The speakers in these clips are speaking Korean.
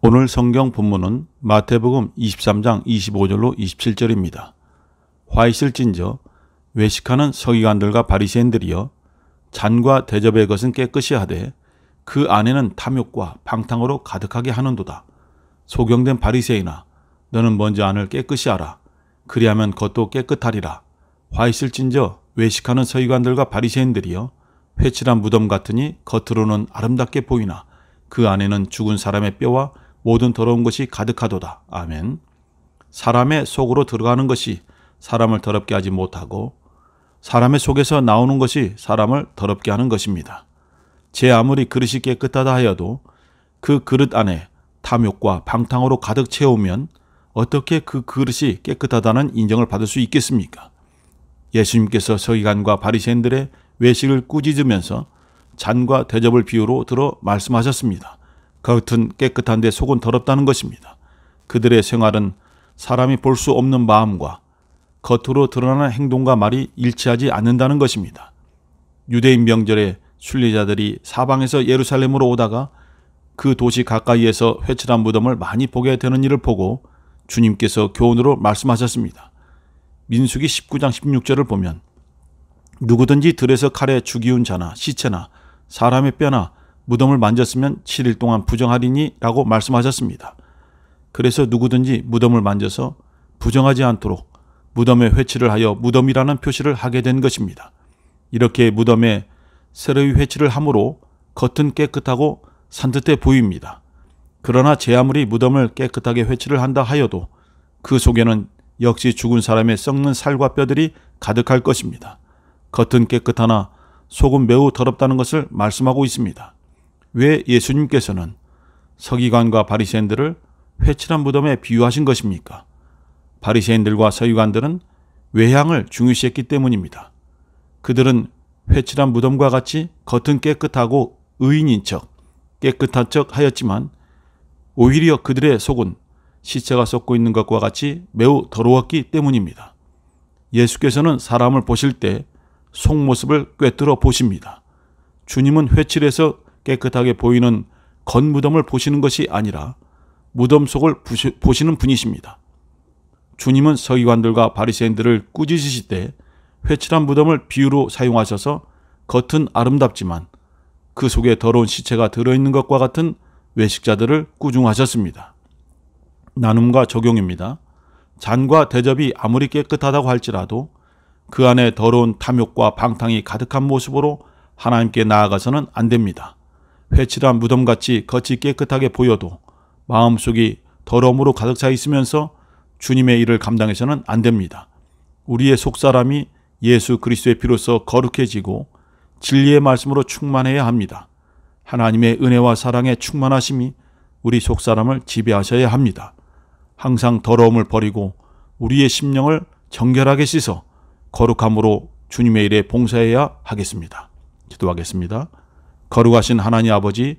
오늘 성경 본문은 마태복음 23장 25절로 27절입니다. 화 있을진저 외식하는 서기관들과 바리새인들이여 잔과 대접의 것은 깨끗이 하되 그 안에는 탐욕과 방탕으로 가득하게 하는도다. 소경된 바리새인아 너는 먼저 안을 깨끗이 하라. 그리하면 것도 깨끗하리라. 화 있을진저 외식하는 서기관들과 바리새인들이여 회칠한 무덤 같으니 겉으로는 아름답게 보이나 그 안에는 죽은 사람의 뼈와 모든 더러운 것이 가득하도다. 아멘. 사람의 속으로 들어가는 것이 사람을 더럽게 하지 못하고 사람의 속에서 나오는 것이 사람을 더럽게 하는 것입니다. 제 아무리 그릇이 깨끗하다 하여도 그 그릇 안에 탐욕과 방탕으로 가득 채우면 어떻게 그 그릇이 깨끗하다는 인정을 받을 수 있겠습니까? 예수님께서 서기관과 바리새인들의 외식을 꾸짖으면서 잔과 대접을 비유로 들어 말씀하셨습니다. 겉은 깨끗한데 속은 더럽다는 것입니다. 그들의 생활은 사람이 볼 수 없는 마음과 겉으로 드러나는 행동과 말이 일치하지 않는다는 것입니다. 유대인 명절에 순례자들이 사방에서 예루살렘으로 오다가 그 도시 가까이에서 회칠한 무덤을 많이 보게 되는 일을 보고 주님께서 교훈으로 말씀하셨습니다. 민수기 19장 16절을 보면 누구든지 들에서 칼에 죽이운 자나 시체나 사람의 뼈나 무덤을 만졌으면 7일 동안 부정하리니 라고 말씀하셨습니다. 그래서 누구든지 무덤을 만져서 부정하지 않도록 무덤에 회치를 하여 무덤이라는 표시를 하게 된 것입니다. 이렇게 무덤에 새로이 회치를 함으로 겉은 깨끗하고 산뜻해 보입니다. 그러나 제 아무리 무덤을 깨끗하게 회치를 한다 하여도 그 속에는 역시 죽은 사람의 썩는 살과 뼈들이 가득할 것입니다. 겉은 깨끗하나 속은 매우 더럽다는 것을 말씀하고 있습니다. 왜 예수님께서는 서기관과 바리새인들을 회칠한 무덤에 비유하신 것입니까? 바리새인들과 서기관들은 외향을 중요시했기 때문입니다. 그들은 회칠한 무덤과 같이 겉은 깨끗하고 의인인 척 깨끗한 척 하였지만 오히려 그들의 속은 시체가 썩고 있는 것과 같이 매우 더러웠기 때문입니다. 예수께서는 사람을 보실 때 속모습을 꿰뚫어 보십니다. 주님은 회칠해서 깨끗하게 보이는 건무덤을 보시는 것이 아니라 무덤 속을 부시, 보시는 분이십니다. 주님은 서기관들과 바리새인들을 꾸짖으실 때 회칠한 무덤을 비유로 사용하셔서 겉은 아름답지만 그 속에 더러운 시체가 들어있는 것과 같은 외식자들을 꾸중하셨습니다. 나눔과 적용입니다. 잔과 대접이 아무리 깨끗하다고 할지라도 그 안에 더러운 탐욕과 방탕이 가득한 모습으로 하나님께 나아가서는 안 됩니다. 회칠한 무덤같이 겉이 깨끗하게 보여도 마음속이 더러움으로 가득 차 있으면서 주님의 일을 감당해서는 안 됩니다. 우리의 속사람이 예수 그리스도의 피로서 거룩해지고 진리의 말씀으로 충만해야 합니다. 하나님의 은혜와 사랑에 충만하심이 우리 속사람을 지배하셔야 합니다. 항상 더러움을 버리고 우리의 심령을 정결하게 씻어 거룩함으로 주님의 일에 봉사해야 하겠습니다. 기도하겠습니다. 거룩하신 하나님 아버지,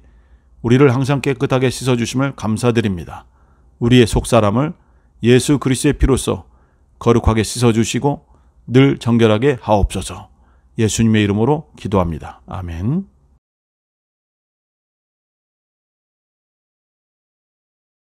우리를 항상 깨끗하게 씻어주심을 감사드립니다. 우리의 속사람을 예수 그리스의 도 피로써 거룩하게 씻어주시고 늘 정결하게 하옵소서 예수님의 이름으로 기도합니다. 아멘.